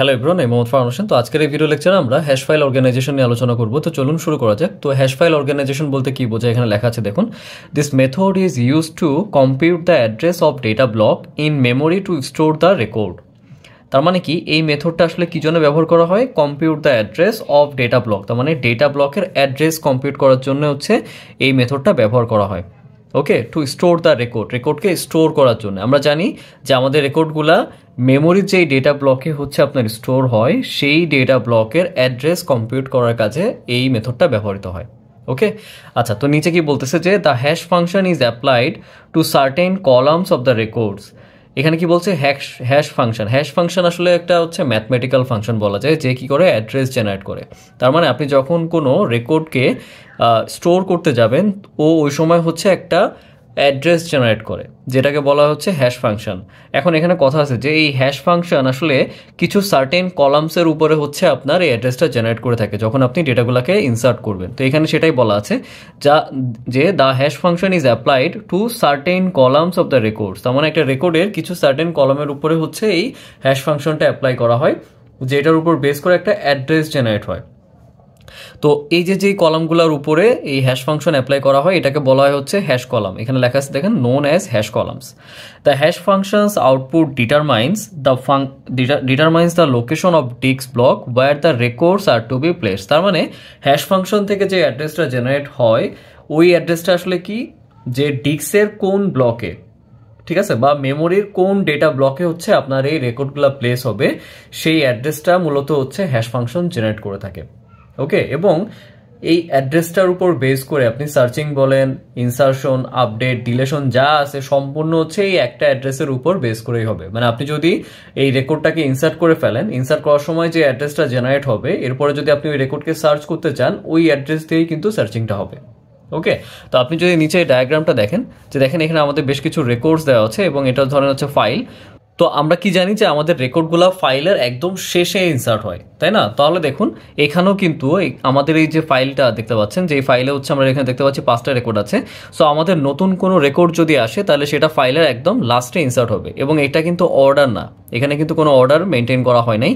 Hello everyone এই মোহাম্মদ ফারুন হোসেন তো আজকের এই ভিডিও লেকচারে আমরা হ্যাশ ফাইল অর্গানাইজেশন নিয়ে আলোচনা করব তো চলুন শুরু করা যাক তো হ্যাশ ফাইল অর্গানাইজেশন বলতে কি বোঝায় এখানে লেখা আছে দেখুন this method is use to compute the address of data block in memory to store the record তার মানে কি এই মেথডটা আসলে কী জন্য ব্যবহার করা হয় compute the address of data block তার মানে ডেটা ব্লকের অ্যাড্রেস কম্পিউট করার জন্য হচ্ছে এই মেথডটা ব্যবহার করা হয় okay to store the record রেকর্ডকে স্টোর করার জন্য আমরা জানি যে আমাদের রেকর্ডগুলা মেমোরির যেই ডেটা ব্লকে হচ্ছে আপনার স্টোর হয় সেই ডেটা ব্লকের অ্যাড্রেস কম্পিউট করার কাজে এই মেথডটা ব্যবহৃত হয় ওকে আচ্ছা তো নিচে কি বলতেছে যে the hash function is applied to certain columns of the records এখানে কি বলছে hash hash function hash function আসলে একটা হচ্ছে ম্যাথমেটিক্যাল ফাংশন বলা যায় যে কি করে অ্যাড্রেস জেনারেট করে তার মানে আপনি যখন কোনো রেকর্ডকে স্টোর করতে যাবেন ও ওই সময় হচ্ছে একটা অ্যাড্রেস জেনারেট করে যেটাকে বলা হচ্ছে হ্যাশ ফাংশন এখন এখানে কথা আছে যে এই হ্যাশ ফাংশন আসলে কিছু সার্টেন কলামসের উপরে হচ্ছে আপনার এই অ্যাড্রেসটা জেনারেট করে থাকে যখন আপনি ডেটাগুলোকে ইনসার্ট করবেন তো এখানে সেটাই বলা আছে যা যে the hash function is applied to certain columns of the records তার মানে একটা রেকর্ডের কিছু সার্টেন কলামের উপরে হচ্ছে এই হ্যাশ ফাংশনটা অ্যাপ্লাই করা হয় যেটার উপর বেস করে একটা অ্যাড্রেস জেনারেট হয় তো এই যে যে কলামগুলোর উপরে এই হ্যাশ ফাংশন অ্যাপ্লাই করা হয় এটাকে বলা হয় হচ্ছে হ্যাশ কলাম এখানে লেখা আছে দেখেন known as hash columns the hash functions output determines the fun determines the location of ডিক্স block where the records are to be place তার মানে হ্যাশ ফাংশন থেকে যে অ্যাড্রেসটা জেনারেট হয় ওই অ্যাড্রেসটা আসলে কি যে ডিক্সের কোন ব্লকে ঠিক আছে বা মেমোরির কোন ডেটা ব্লকে হচ্ছে আপনার এই রেকর্ডগুলো প্লেস হবে সেই অ্যাড্রেসটা মূলত হচ্ছে হ্যাশ ফাংশন জেনারেট করে থাকে ওকে এবং এই অ্যাড্রেসটার উপর বেস করে আপনি সার্চিং বলেন ইনসার্শন আপডেট ডিলেশন যা আছে সম্পূর্ণ হচ্ছে এই একটা অ্যাড্রেসের উপর বেস করেই হবে মানে আপনি যদি এই রেকর্ডটাকে ইনসার্ট করে ফেলেন ইনসার্ট করার সময় যে অ্যাড্রেসটা জেনারেট হবে এরপরে যদি আপনি ওই রেকর্ডকে সার্চ করতে চান ওই অ্যাড্রেস দিয়েই কিন্তু সার্চিংটা হবে ওকে তো আপনি যদি নিচে ডায়াগ্রামটা দেখেন যে দেখেন এখানে আমাদের বেশ কিছু রেকর্ডস দেওয়া আছে এবং এটা ধরেন হচ্ছে ফাইল তো আমরা কি জানি যে আমাদের রেকর্ডগুলো ফাইলের একদম শেষে ইনসার্ট হয় তাই না তাহলে দেখুন এখানেও কিন্তু আমাদের এই যে ফাইলটা দেখতে পাচ্ছেন যে ফাইলে হচ্ছে আমরা এখানে দেখতে পাচ্ছি পাঁচটা রেকর্ড আছে সো আমাদের নতুন কোনো রেকর্ড যদি আসে তাহলে সেটা ফাইলের একদম লাস্টে ইনসার্ট হবে এবং এটা কিন্তু অর্ডার না এখানে কিন্তু কোনো অর্ডার মেনটেন করা হয় নাই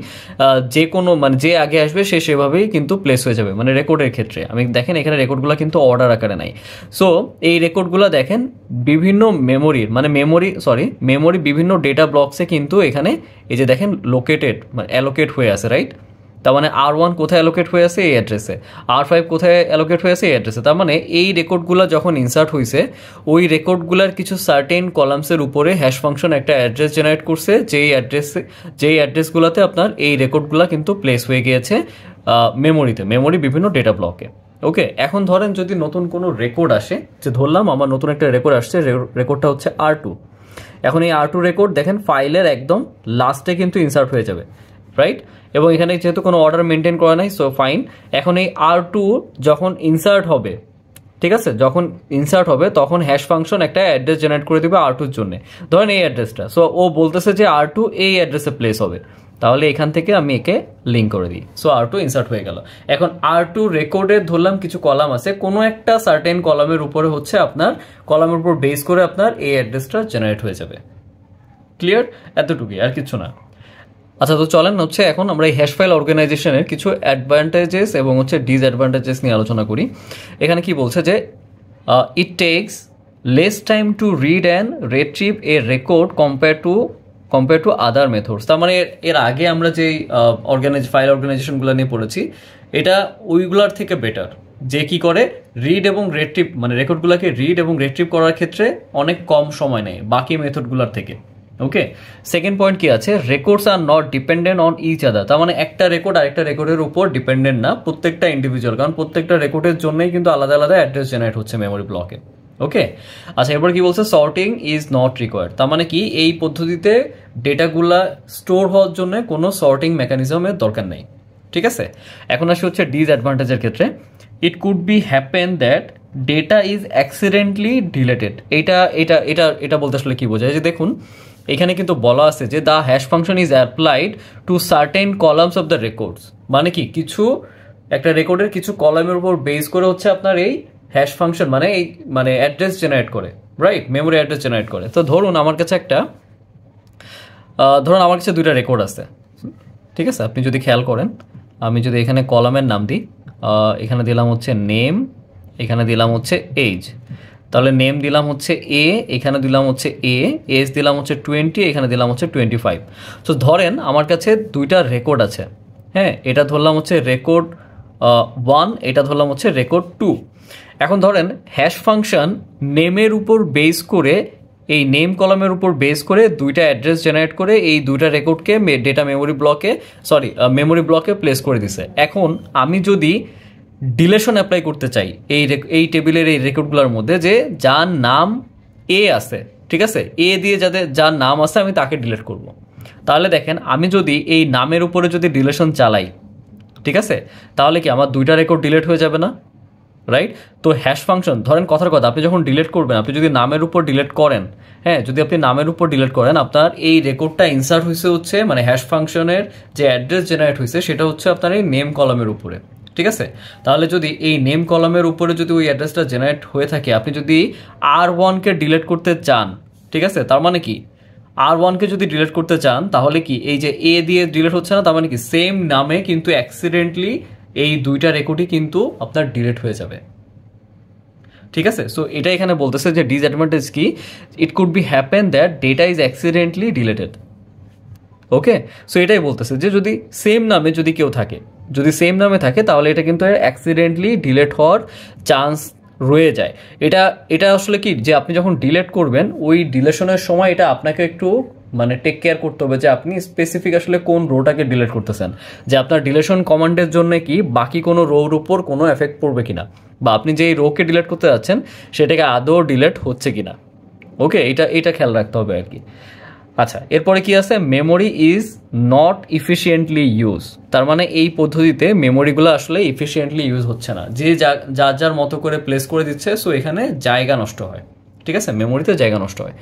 যে কোনো মানে যে আগে আসবে সে সেভাবেই কিন্তু প্লেস হয়ে যাবে মানে রেকর্ডের ক্ষেত্রে আমি দেখেন এখানে রেকর্ডগুলো কিন্তু অর্ডার আকারে নাই সো এই রেকর্ডগুলো দেখেন বিভিন্ন মেমোরির মানে মেমোরি সরি মেমোরি বিভিন্ন ডেটা ব্লকসে কিন্তু এখানে এই যে দেখেন লোকেটেড মানে অ্যালোকেট হয়ে আছে রাইট তার মানে আর ওয়ান কোথায় অ্যালোকেট হয়ে আছে এই অ্যাড্রেসে আর ফাইভ কোথায় অ্যালোকেট হয়েছে এই অ্যাড্রেসে তার মানে এই রেকর্ডগুলো যখন ইনসার্ট হয়েছে ওই রেকর্ডগুলোর কিছু সার্টেন কলামসের উপরে হ্যাশ ফাংশন একটা অ্যাড্রেস জেনারেট করছে যেই অ্যাড্রেসে যেই অ্যাড্রেসগুলোতে আপনার এই রেকর্ডগুলো কিন্তু প্লেস হয়ে গিয়েছে মেমোরিতে মেমোরি বিভিন্ন ডেটা ব্লকে ওকে এখন ধরেন যদি নতুন কোনো রেকর্ড আসে যে ধরলাম আমার নতুন একটা রেকর্ড আসছে রেকর্ডটা হচ্ছে আর টু এখন এই আর টু রেকর্ড দেখেন ফাইলের একদম লাস্টে কিন্তু ইনসার্ট হয়ে যাবে রাইট এবং এখানে যেহেতু কোনো অর্ডার মেনটেন করা নাই সো ফাইন এখন এই আর টু যখন ইনসার্ট হবে ঠিক আছে যখন ইনসার্ট হবে তখন হ্যাশ ফাংশন একটা অ্যাড্রেস জেনারেট করে দেবে আর টুর জন্য ধরেন এই অ্যাড্রেসটা সো ও বলতেছে যে আর টু এই অ্যাড্রেসে প্লেস হবে তাহলে এখান থেকে আমি একে লিঙ্ক করে দিই সো আর টু ইনসার্ট হয়ে গেল এখন আর টু রেকর্ডে ধরলাম কিছু কলাম আছে কোনো একটা সার্টেন কলামের উপরে হচ্ছে আপনার কলামের উপর বেস করে আপনার এই অ্যাড্রেসটা জেনারেট হয়ে যাবে ক্লিয়ার এতটুকুই আর কিছু না আচ্ছা তো চলেন হচ্ছে এখন আমরা এই হ্যাশ ফাইল অর্গানাইজেশনের কিছু অ্যাডভান্টেজেস এবং হচ্ছে ডিসঅ্যাডভান্টেজেস নিয়ে আলোচনা করি এখানে কি বলছে যে it takes less time to read and retrieve a record compare to compare to other methods তার মানে এর আগে আমরা যেই অর্গানাইজ ফাইল অর্গানাইজেশনগুলো নিয়ে পড়েছি এটা ওইগুলার থেকে বেটার যে কি করে রিড এবং রেট্রিভ মানে রেকর্ডগুলোকে রিড এবং রেট্রিভ করার ক্ষেত্রে অনেক কম সময় নেয় বাকি মেথডগুলোর থেকে ওকে সেকেন্ড পয়েন্ট কি আছে records are not dependent on each other তার মানে একটা রেকর্ড আর একটা রেকর্ডের উপর ডিপেন্ডেন্ট না প্রত্যেকটা ইন্ডিভিজুয়াল কারণ প্রত্যেকটা রেকর্ডের জন্যই কিন্তু আলাদা আলাদা অ্যাড্রেস জেনারেট হচ্ছে মেমোরি ব্লকে ওকে আচ্ছা এরপর কি বলছে সর্টিং ইজ নট রিকোয়ার্ড তার মানে কি এই পদ্ধতিতে ডেটাগুলা স্টোর হওয়ার জন্য কোনো সর্টিং মেকানিজমের দরকার নেই ঠিক আছে এখন আসি হচ্ছে ডিসঅ্যাডভান্টেজের ক্ষেত্রে it could be happen that data is accidentally deleted এটা এটা এটা এটা বলতে আসলে কি বোঝায় যে দেখুন এখানে কিন্তু বলা আছে যে the hash function is applied to certain columns of the records মানে কি কিছু একটা রেকর্ডের কিছু কলামের উপর বেস করে হচ্ছে আপনার এই হ্যাশ ফাংশন মানে এই মানে অ্যাড্রেস জেনারেট করে রাইট মেমোরি অ্যাড্রেস জেনারেট করে তো ধরুন আমার কাছে একটা ধরুন আমার কাছে দুইটা রেকর্ড আছে ঠিক আছে আপনি যদি খেয়াল করেন আমি যদি এখানে কলামের নাম দিই এখানে দিলাম হচ্ছে নেম এখানে দিলাম হচ্ছে এইজ তাহলে নেম দিলাম হচ্ছে এ এখানে দিলাম হচ্ছে এ এস দিলাম হচ্ছে টোয়েন্টি এখানে দিলাম হচ্ছে টোয়েন্টি ফাইভ তো ধরেন আমার কাছে দুইটা রেকর্ড আছে হ্যাঁ এটা ধরলাম হচ্ছে রেকর্ড ওয়ান এটা ধরলাম হচ্ছে রেকর্ড টু এখন ধরেন হ্যাশ ফাংশন নেমের উপর বেস করে এই নেম কলমের উপর বেস করে দুইটা অ্যাড্রেস জেনারেট করে এই দুইটা রেকর্ডকে ডেটা মেমোরি ব্লকে সরি মেমোরি ব্লকে প্লেস করে দিছে এখন আমি যদি ডিলেশন অ্যাপ্লাই করতে চাই এই এই টেবিলের এই রেকর্ডগুলোর মধ্যে যে যার নাম এ আছে ঠিক আছে এ দিয়ে যাদের যার নাম আছে আমি তাকে ডিলেট করব। তাহলে দেখেন আমি যদি এই নামের উপরে যদি ডিলেশন চালাই ঠিক আছে তাহলে কি আমার দুইটা রেকর্ড ডিলেট হয়ে যাবে না রাইট তো হ্যাশ ফাংশন ধরেন কথার কথা আপনি যখন ডিলেট করবেন আপনি যদি নামের উপর ডিলেট করেন হ্যাঁ যদি আপনি নামের উপর ডিলেট করেন আপনার এই রেকর্ডটা ইনসার্ট হয়েছে হচ্ছে মানে হ্যাশ ফাংশনের যে অ্যাড্রেস জেনারেট হয়েছে সেটা হচ্ছে আপনার এই নেম কলমের উপরে ঠিক আছে তাহলে যদি এই নেম কলমের উপরে যদি ওই অ্যাড্রেসটা জেনারেট হয়ে থাকে আপনি যদি আর ওয়ানকে ডিলেট করতে চান ঠিক আছে তার মানে কি আর ওয়ানকে যদি ডিলেট করতে চান তাহলে কি এই যে এ দিয়ে ডিলেট হচ্ছে না তার মানে কি সেম নামে কিন্তু অ্যাক্সিডেন্টলি এই দুইটা রেকর্ডই কিন্তু আপনার ডিলেট হয়ে যাবে ঠিক আছে সো এটা এখানে বলতেছে যে ডিসঅ্যাডভান্টেজ কি it could be happen that data is accidentally deleted okay so এটাই বলতেছে যে যদি সেম নামে যদি কেউ থাকে যদি সেম নামে থাকে তাহলে এটা কিন্তু অ্যাক্সিডেন্টলি ডিলেট হওয়ার চান্স রয়ে যায় এটা এটা আসলে কি যে আপনি যখন ডিলেট করবেন ওই ডিলেশনের সময় এটা আপনাকে একটু মানে টেক কেয়ার করতে হবে যে আপনি স্পেসিফিক আসলে কোন রোটাকে ডিলেট করতেছেন যে আপনার ডিলেশন কমান্ডের জন্য কি বাকি কোনো রোর উপর কোনো এফেক্ট পড়বে কিনা বা আপনি যে রোকে ডিলেট করতে যাচ্ছেন সেটাকে আদৌ ডিলেট হচ্ছে কিনা ওকে এটা এটা খেয়াল রাখতে হবে আর কি আচ্ছা এরপরে কি আছে memory is not efficiently use তার মানে এই পদ্ধতিতে মেমোরিগুলো আসলে ইফিসিয়েন্টলি ইউজ হচ্ছে না যে যা যার মতো করে প্লেস করে দিচ্ছে সো এখানে জায়গা নষ্ট হয় ঠিক আছে মেমোরিতে জায়গা নষ্ট হয়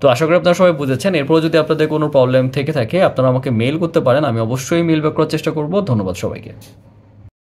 তো আশা করি আপনারা সবাই বুঝেছেন এরপর যদি আপনাদের কোনো প্রবলেম থেকে থাকে আপনারা আমাকে মেল করতে পারেন আমি অবশ্যই মেল ব্যাক করার চেষ্টা করব ধন্যবাদ সবাইকে